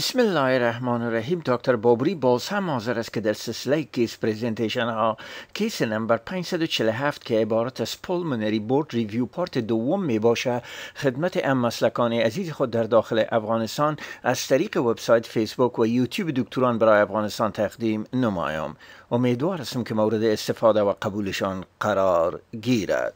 بسم الله الرحمن الرحیم دکتر بابری باز هم حاضر است که در سلسله کیس پریزنتیشن ها کیس نمبر 547 که عبارت از پولمونری بورد ریویو پارت دوم می باشه خدمت ام مسلکان عزیز خود در داخل افغانستان از طریق وبسایت فیسبوک و یوتیوب دکتران برای افغانستان تقدیم نمایم امیدوار هستم که مورد استفاده و قبولشان قرار گیرد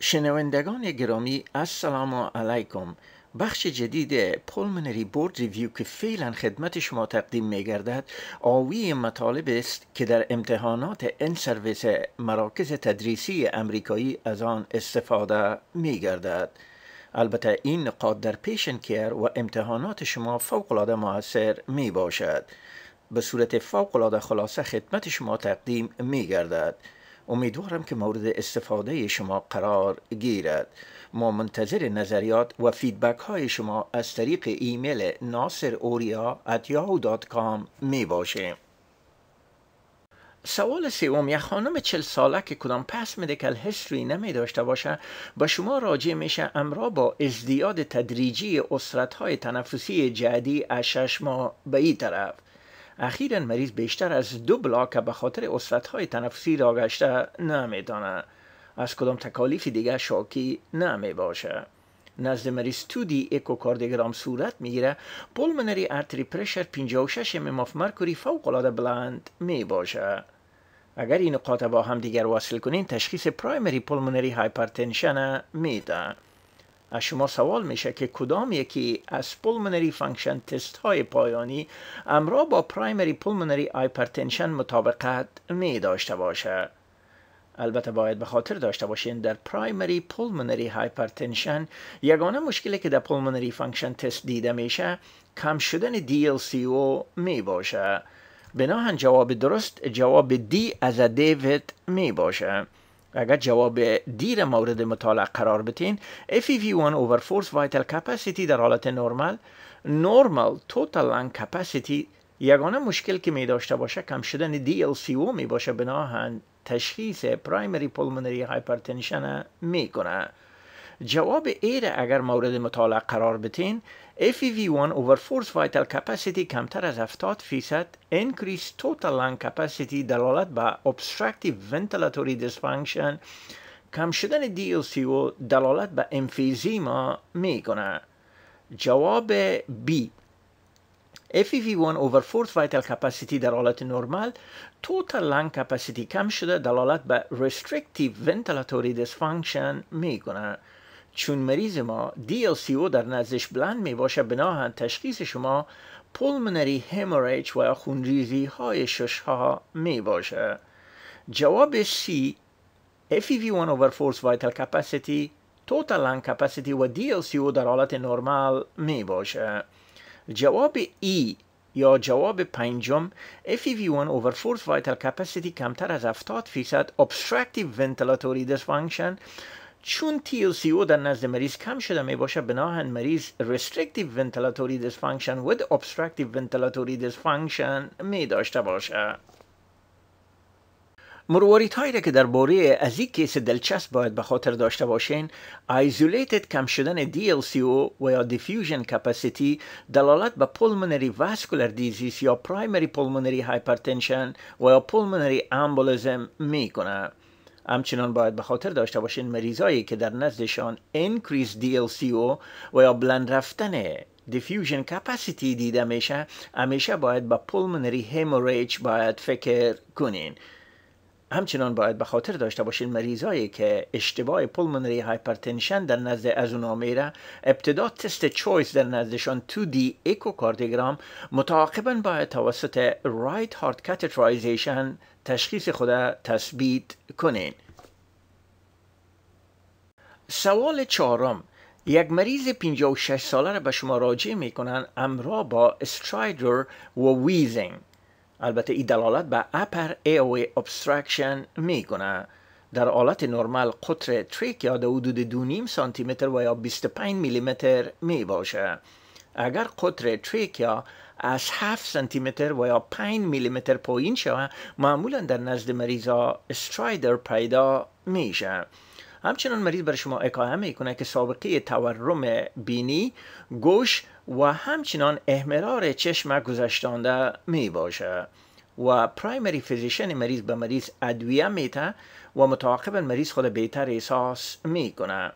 شنوندگان گرامی السلام علیکم بخش جدید پولمنری بورد ریویو که فعلا خدمت شما تقدیم می گردد آوی مطالب است که در امتحانات ان سرویس مراکز تدریسی امریکایی از آن استفاده می گردد. البته این نقاط در پیشن کیر و امتحانات شما فوقالعاده موثر می باشد. به صورت فوقالعاده خلاصه خدمت شما تقدیم می گردد. امیدوارم که مورد استفاده شما قرار گیرد ما منتظر نظریات و فیدبک های شما از طریق ایمیل ناصر اوریا می باشیم سوال سوم خانم چل ساله که کدام پس که هستری نمی داشته باشه با شما راجع میشه امرا با ازدیاد تدریجی اسرت های تنفسی جدی از شش ماه به این طرف اخیرا مریض بیشتر از دو بلاک به خاطر های تنفسی را گشته نمیدانه از کدام تکالیف دیگر شاکی نمی باشه نزد مریض تودی اکوکاردگرام صورت میگیره پولمنری ارتری پرشر 56 مماف مرکوری فوق بلند می باشه اگر این نقاط با هم دیگر وصل کنین تشخیص پرایمری پولمنری هایپرتنشن میده از شما سوال میشه که کدام یکی از پولمنری فانکشن تست های پایانی امرا با پرایمری پولمنری هایپرتنشن مطابقت می داشته باشه البته باید به خاطر داشته باشین در پرایمری پولمنری هایپرتنشن یگانه مشکلی که در پولمنری فانکشن تست دیده میشه کم شدن او می باشه بناهن جواب درست جواب دی از دیوید می باشه اگر جواب دیر مورد مطالعه قرار بتین FEV1 over force vital capacity در حالت نرمال نرمال، total lung capacity یگانه مشکل که می داشته باشه کم شدن سیو می باشه بناهن تشخیص پرایمری پلمونری hypertension می کنه جواب ایره اگر مورد مطالعه قرار بتین FEV1 over force vital capacity کمتر از 70 فیصد increase total lung capacity دلالت به obstructive ventilatory dysfunction کم شدن DLCO دلالت به امفیزیما میکنه جواب B FEV1 over force vital capacity در حالت نرمال total lung capacity کم شده دلالت به restrictive ventilatory dysfunction میکنه چون مریض ما سی او در نزدش بلند می باشد بناهن تشخیص شما پولمنری هیموریج و خونریزی های شش می باشد جواب C FEV1 over force vital capacity total lung capacity و سی او در حالت نرمال می باشد جواب E یا جواب پنجم FEV1 over force vital capacity کمتر از 70 فیصد obstructive ventilatory dysfunction چون او در نزد مریض کم شده می باشد بناهن مریض restrictive ventilatory dysfunction with obstructive ventilatory dysfunction می داشته باشه. مرواریت هایی را که درباره از این کیس دلچسب باید به خاطر داشته باشین ایزولیتد کم شدن DLCO و یا دیفیوژن کپاسیتی دلالت به پلمونری واسکولر دیزیز یا پرایمری پلمونری هایپرتنشن و یا پلمونری امبولزم می کنه. همچنان باید به خاطر داشته باشین مریضایی که در نزدشان سی او و یا بلند رفتن دیفیوژن کپاسیتی دیده میشه همیشه باید به با پولمنری هیموریج باید فکر کنین همچنان باید به خاطر داشته باشین مریضایی که اشتباه پلمنری هایپرتنشن در نزد از اونا میره ابتدا تست چویس در نزدشان 2D اکوکاردیگرام متعاقبا باید توسط رایت هارت کاتترایزیشن تشخیص خود تثبیت کنین سوال چهارم یک مریض 56 ساله را به شما راجع میکنن امرا با استرایدر و ویزینگ البته ای دلالت به اپر ایوی ابسترکشن میکنه در حالت نرمال قطر تریک یا در حدود 2.5 سانتی متر و یا 25 میلی متر می باشه اگر قطر تریکیا از 7 سانتی متر و یا 5 میلی متر پایین شود معمولا در نزد مریضا استرایدر پیدا میشه همچنان مریض برای شما می میکنه که سابقه تورم بینی گوش و همچنان احمرار چشم گذشتانده می باشه و پرایمری فیزیشن مریض به مریض ادویه میته و متعاقبا مریض خود بهتر احساس میکنه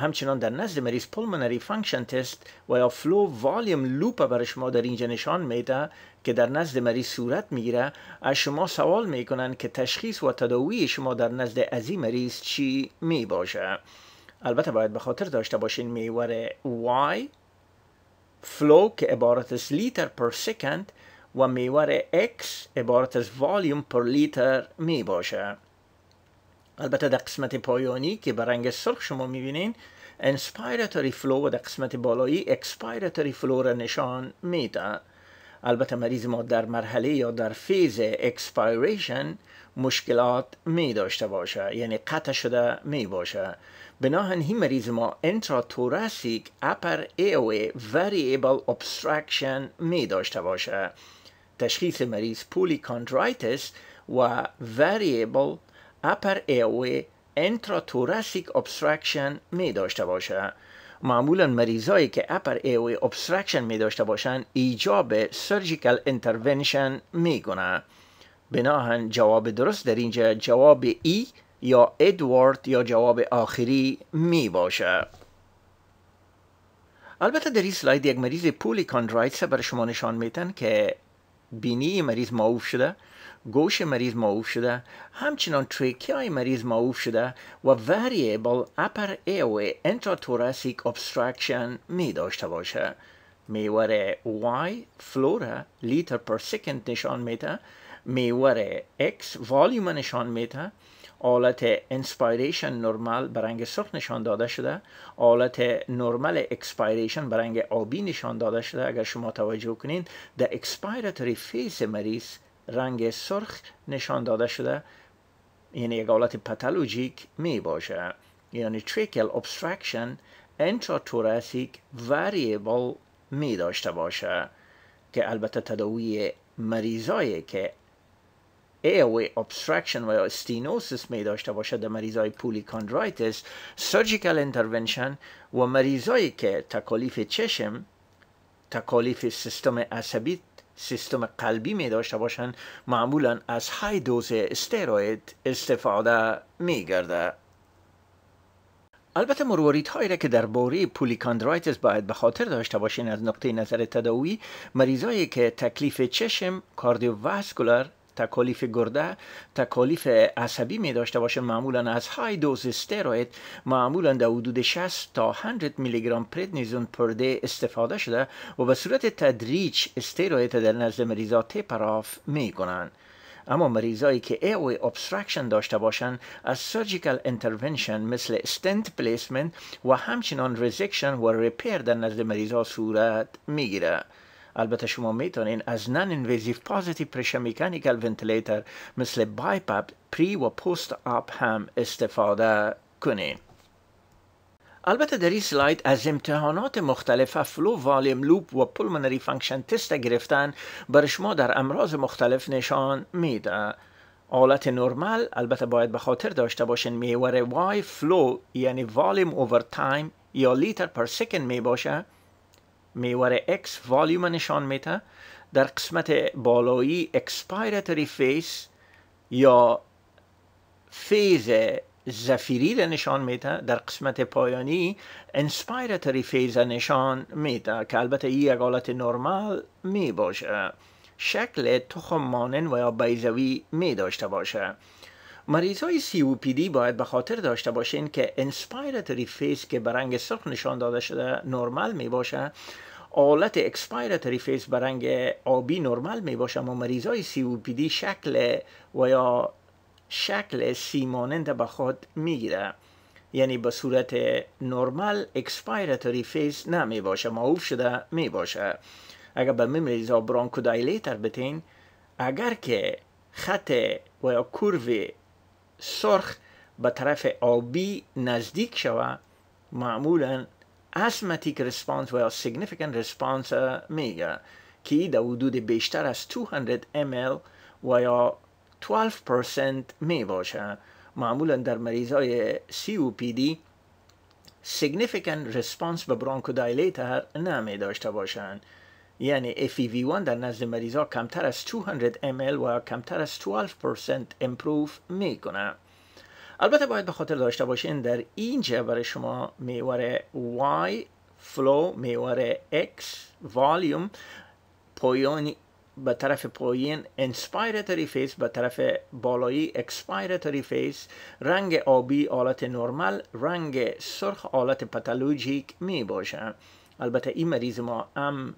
همچنان در نزد مریض پلمونری فانکشن تست و یا فلو والیوم لوپ برای شما در اینجا نشان میده که در نزد مریض صورت میگیره از شما سوال میکنن که تشخیص و تداوی شما در نزد ازی مریض چی میباشه البته باید به خاطر داشته باشین میوره y فلو که عبارت از لیتر پر سکند و میوره x عبارت از والیوم پر لیتر میباشه البته در قسمت پایانی که به رنگ سرخ شما میبینین انسپایراتوری فلو و در قسمت بالایی اکسپایراتوری فلو را نشان میده البته مریض ما در مرحله یا در فیز اکسپایریشن مشکلات می داشته باشه یعنی قطع شده می باشه بناهن هی مریض ما انتراتوراسیک اپر ایوه وریبل می داشته باشه تشخیص مریض پولی کاندرایتس و وریبل upper airway انتراتوراسیک ابسترکشن می داشته باشه معمولا مریضایی که اپر ایوی ابسترکشن می داشته باشن ایجاب سرژیکل انترونشن می کنه بناهن جواب درست در اینجا جواب ای یا ادوارد یا جواب آخری می باشه البته در این سلاید یک مریض پولی کاندرایتس بر شما نشان میتن که بینی مریض معوف شده گوش مریض معوف شده همچنان تریکی های مریض معوف شده و وریبل اپر ایو انتراتوراسیک ابسترکشن می داشته باشه میوره وای فلورا لیتر پر سکند نشان میده میوره X والیوم نشان میده آلت انسپایریشن نرمال رنگ سرخ نشان داده شده آلت نرمال اکسپایریشن رنگ آبی نشان داده شده اگر شما توجه کنین در اکسپایراتوری فیس مریض رنگ سرخ نشان داده شده یعنی یک آلت پتالوجیک می باشه یعنی تریکل ابسترکشن انتراتوراسیک وریبل می داشته باشه که البته تداوی مریضایی که airway obstruction و یا استینوسیس می داشته باشد در مریض های پولیکاندرایتس سرژیکل انترونشن و مریضایی که تکالیف چشم تکالیف سیستم عصبی سیستم قلبی می داشته باشند معمولا از های دوز استروید استفاده می گرده. البته مرواریت هایی را که درباره پولیکاندرایتس باید به خاطر داشته باشین از نقطه نظر تداوی مریضایی که تکلیف چشم کاردیوواسکولار تکالیف گرده تکالیف عصبی می داشته باشه معمولا از های دوز استروید معمولا در حدود 60 تا 100 میلی گرم پردنیزون پر استفاده شده و به صورت تدریج استروید در نزد مریضا تپراف می کنند اما مریضایی که ایوی ابسترکشن داشته باشند از سرجیکال انترونشن مثل استنت پلیسمنت و همچنان ریزکشن و ریپیر در نزد مریضا صورت می گیره. البته شما میتونین از نن انویزیف پازیتیو پرشر مکانیکال ونتیلیتر مثل بایپاپ پری و پست آپ هم استفاده کنین البته در این سلاید از امتحانات مختلف فلو والیم لوپ و پلمنری فانکشن تست گرفتن بر شما در امراض مختلف نشان میده حالت نرمال البته باید به خاطر داشته باشین میوره وای فلو یعنی والیم اوور تایم یا لیتر پر سکند می باشه میوره X والیوم نشان میده در قسمت بالایی اکسپایرتری فیس یا فیز زفیری را نشان میده در قسمت پایانی انسپایرتری فیز نشان میده که البته این یک حالت نرمال می باشه شکل تخم مانن و یا بیزوی می داشته باشه مریض های سی او پی دی باید به خاطر داشته باشین که انسپایراتری فیس که به رنگ سرخ نشان داده شده نرمال می باشه حالت اکسپایراتوری فیس به رنگ آبی نرمال می باشه اما مریض های سی او پی دی شکل و یا شکل سی مانند به خود میگیره یعنی به صورت نرمال اکسپایراتری فیس نمی باشه معوف شده می باشه اگر به ها برانکو دایلیتر بتین اگر که خط و یا کوروی سرخ به طرف آبی نزدیک شود، معمولا اسمتیک ریسپانس و یا سیگنیفیکن رسپانس میگه که در حدود بیشتر از 200 ml و یا 12% می باشه معمولا در مریض های COPD سیگنیفیکن ریسپانس به دایلیتر نمی داشته باشند یعنی FEV1 در نزد مریضا کمتر از 200 ml و کمتر از 12% امپروف کنه البته باید به خاطر داشته باشین در اینجا برای شما میوره Y Flow میوره X والیوم پایان به طرف پایین انسپایرتری فیس به طرف بالایی اکسپایرتری فیس رنگ آبی حالت نرمال رنگ سرخ حالت پتالوجیک می البته این مریض ما هم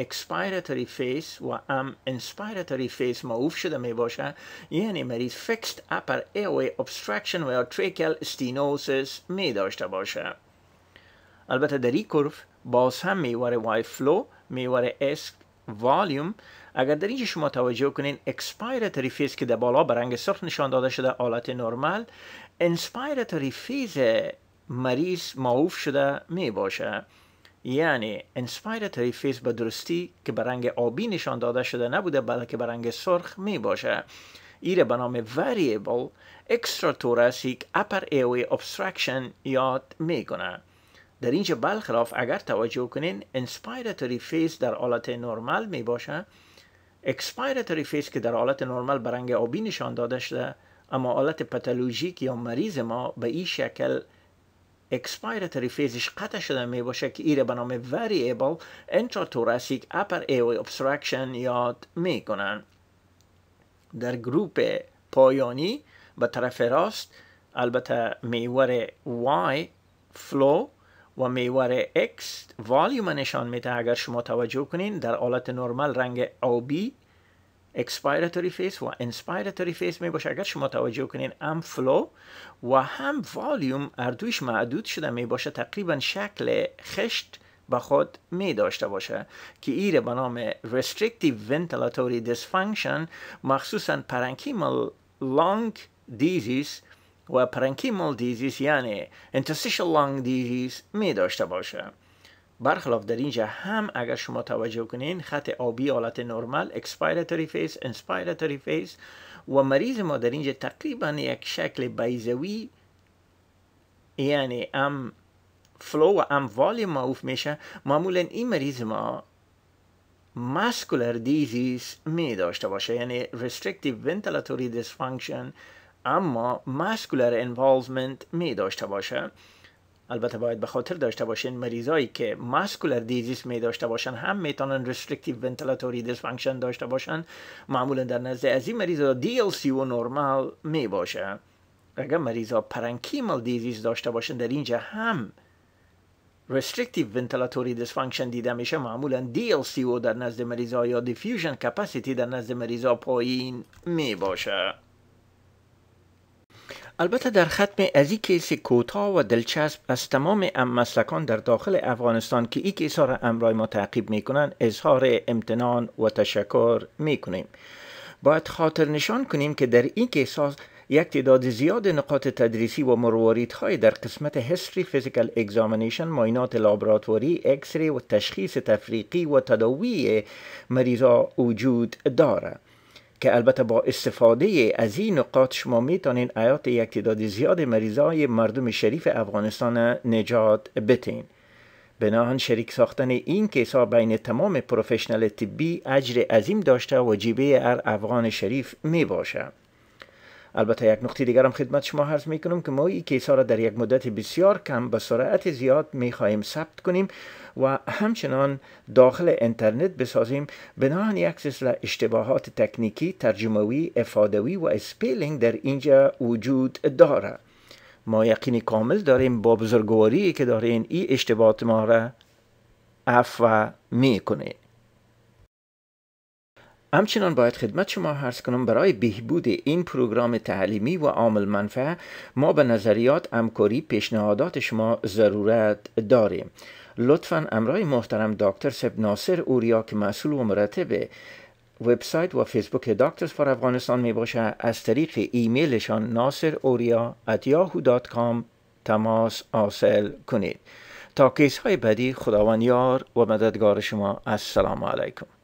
اکسپایراتوری فیس و ام انسپایراتوری فیس معوف شده می باشه یعنی مریض فکست اپر ایوی ابسترکشن و یا تریکل استینوسس می داشته باشه البته در این کرف باز هم میوره وای فلو واره اسک والیوم اگر در اینجا شما توجه کنین اکسپایراتوری فیز که در بالا به رنگ سرخ نشان داده شده حالت نرمال انسپایراتوری فیز مریض معوف شده می باشه یعنی انسپایر تریفیس به درستی که به رنگ آبی نشان داده شده نبوده بلکه به رنگ سرخ می باشه ایره به نام وریبل اکسترا توراسیک اپر ایوی ابسترکشن یاد کنه. در اینجا برخلاف اگر توجه کنین انسپایراتوری فیس در حالت نرمال می باشه اکسپایراتوری فیس که در حالت نرمال به رنگ آبی نشان داده شده اما حالت پتالوژیک یا مریض ما به این شکل expiratory فیزش قطع شدن می باشه که ایره به نام variable توراسیک upper airway obstruction یاد می کنن. در گروپ پایانی به طرف راست البته میور Y flow و میور X والیوم نشان میده اگر شما توجه کنین در حالت نرمال رنگ آبی اکسپایراتوری فیس و انسپایراتوری فیس می باشه اگر شما توجه کنین هم فلو و هم والیوم اردویش معدود شده می باشه تقریبا شکل خشت به خود می داشته باشه که ایره به نام Ventilatory Dysfunction مخصوصا پرانکیمل لانگ دیزیز و پرانکیمال دیزیز یعنی انتسیش لانگ دیزیز می داشته باشه برخلاف در اینجا هم اگر شما توجه کنین خط آبی حالت نرمال اکسپایراتوری فیس انسپایراتوری فیس و مریض ما در اینجا تقریبا یک شکل بیزوی یعنی ام فلو و ام والیوم معوف میشه معمولا این مریض ما مسکولر دیزیز می داشته باشه یعنی restrictive ventilatory dysfunction اما مسکولر involvement می داشته باشه البته باید به خاطر داشته باشین مریضایی که ماسکولر دیزیس می داشته باشن هم میتونن رستریکتیو ونتیلاتوری فانکشن داشته باشن معمولا در نزد از این مریضا سی و نرمال می باشه اگر مریضا پرانکیمال دیزیز داشته باشن در اینجا هم رستریکتیو ونتیلاتوری فانکشن دیده میشه معمولا سی و در نزد مریضا یا دیفیوژن کپاسیتی در نزد مریضا پایین می باشه البته در ختم از این کیس کوتا و دلچسب از تمام مسلکان در داخل افغانستان که این کیس ها را امرای ما تعقیب میکنن اظهار امتنان و تشکر میکنیم باید خاطر نشان کنیم که در این کیس یک تعداد زیاد نقاط تدریسی و های در قسمت هستری فیزیکل اگزامینیشن ماینات لابراتوری، اکسری و تشخیص تفریقی و تداوی مریضا وجود دارد که البته با استفاده از این نقاط شما میتونین آیات یک تعداد زیاد مریضای مردم شریف افغانستان نجات بتین بناهن شریک ساختن این کیسا بین تمام پروفشنل طبی اجر عظیم داشته و جیبه ار افغان شریف می باشه. البته یک نقطه دیگر هم خدمت شما عرض می کنم که ما این کیس ها را در یک مدت بسیار کم به سرعت زیاد می خواهیم ثبت کنیم و همچنان داخل اینترنت بسازیم بنابراین یک سلسله اشتباهات تکنیکی ترجموی افادوی و اسپیلینگ در اینجا وجود داره ما یقین کامل داریم با بزرگواری که دارین این اشتباهات ما را عفو میکنه همچنان باید خدمت شما عرض کنم برای بهبود این پروگرام تعلیمی و عامل منفعه ما به نظریات همکاری پیشنهادات شما ضرورت داریم لطفا امرای محترم دکتر سب ناصر اوریا که مسئول و مرتب وبسایت و فیسبوک دکترز فار افغانستان می باشه از طریق ایمیلشان ناصر اوریا yahoo.com تماس حاصل کنید تا کیس های بدی خداوند یار و مددگار شما السلام علیکم